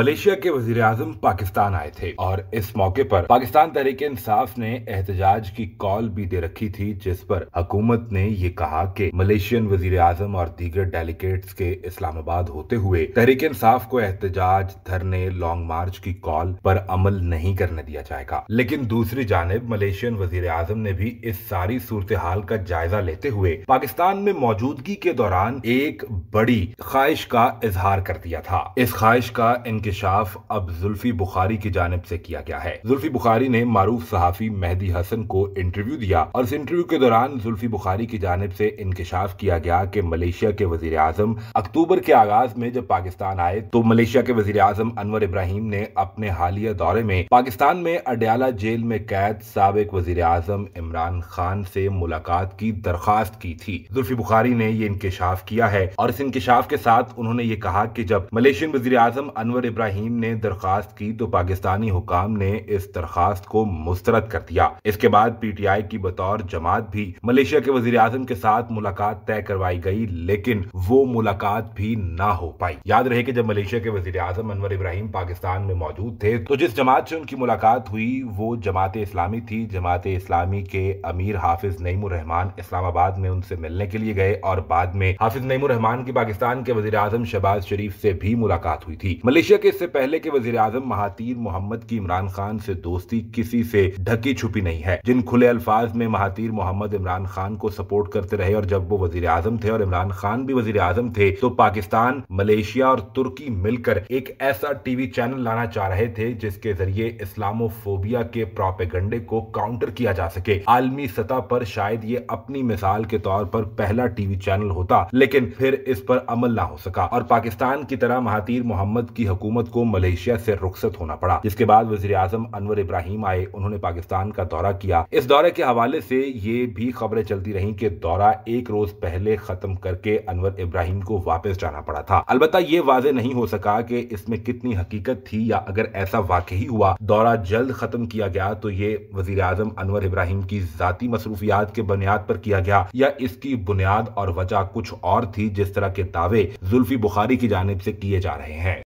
Malaysia के वजीर आजम पाकिस्तान आए थे और इस मौके पर पाकिस्तान तहरीक इंसाफ ने एहतजाज की कॉल भी दे रखी थी जिस पर हुकूमत ने ये कहा कि मलेशियन वजीर आजम और दीगर डेलीगेट्स के इस्लामाबाद होते हुए तहरीक इंसाफ को एहतजाज धरने लॉन्ग मार्च की कॉल पर अमल नहीं करने दिया जाएगा लेकिन दूसरी जानब मलेशियन वजीर आजम ने भी इस सारी सूरत हाल का जायजा लेते हुए पाकिस्तान में मौजूदगी के दौरान एक बड़ी ख्वाहिश का इजहार कर दिया था इस ख्वाहिश का इनके इंकशाफ अब जुल्फी बुखारी की जानब से किया गया है जुल्फी बुखारी ने मारूफ सहाफी मेहदी हसन को इंटरव्यू दिया और इस इंटरव्यू के दौरान जुल्फी बुखारी की जानब से इंकशाफ किया गया कि मलेशिया के वजीर आजम अक्टूबर के आगाज में जब पाकिस्तान आए तो मलेशिया के वजीर आजम अनवर इब्राहिम ने अपने हालिया दौरे में पाकिस्तान में अडयाला जेल में कैद सबक वजीर आजम इमरान खान से मुलाकात की दरखास्त की थी जुल्फी बुखारी ने ये इंकशाफ किया है और इस इंकशाफ के साथ उन्होंने ये कहा की जब मलेशियन वजी आजम अनवर इब्राहिम ने दरखास्त की तो पाकिस्तानी हुकाम ने इस दरखास्त को मुस्तरद कर दिया इसके बाद पीटीआई की बतौर जमात भी मलेशिया के वजीर आजम के साथ मुलाकात तय करवाई गई लेकिन वो मुलाकात भी ना हो पाई याद रहे कि जब मलेशिया के वजीर आजम अनवर इब्राहिम पाकिस्तान में मौजूद थे तो जिस जमात से उनकी मुलाकात हुई वो जमात इस्लामी थी जमात इस्लामी के अमीर हाफिज रहमान इस्लामाबाद में उनसे मिलने के लिए गए और बाद में हाफिज रहमान की पाकिस्तान के वजीर आजम शहबाज शरीफ से भी मुलाकात हुई थी मलेशिया कि इससे पहले के वजीर आजम महातीर मोहम्मद की इमरान खान से दोस्ती किसी से ढकी छुपी नहीं है जिन खुले अल्फाज में महातीर मोहम्मद इमरान खान को सपोर्ट करते रहे और जब वो वजीर आजम थे और इमरान खान भी वजीर आजम थे तो पाकिस्तान मलेशिया और तुर्की मिलकर एक ऐसा टीवी चैनल लाना चाह रहे थे जिसके जरिए इस्लामोफोबिया के प्रोपेगंडे को काउंटर किया जा सके आलमी सतह पर शायद ये अपनी मिसाल के तौर पर पहला टीवी चैनल होता लेकिन फिर इस पर अमल ना हो सका और पाकिस्तान की तरह महातीर मोहम्मद की हकूमत हुकूमत को मलेशिया से रुखसत होना पड़ा जिसके बाद वजी आजम अनवर इब्राहिम आए उन्होंने पाकिस्तान का दौरा किया इस दौरे के हवाले से ये भी खबरें चलती रही की दौरा एक रोज पहले खत्म करके अनवर इब्राहिम को वापस जाना पड़ा था अलबत् ये वाजे नहीं हो सका की इसमें कितनी हकीकत थी या अगर ऐसा वाकई हुआ दौरा जल्द खत्म किया गया तो ये वजीर आजम अनवर इब्राहिम की जाती मसरूफियात के बुनियाद पर किया गया या इसकी बुनियाद और वजह कुछ और थी जिस तरह के दावे जुल्फी बुखारी की जानब से किए जा रहे हैं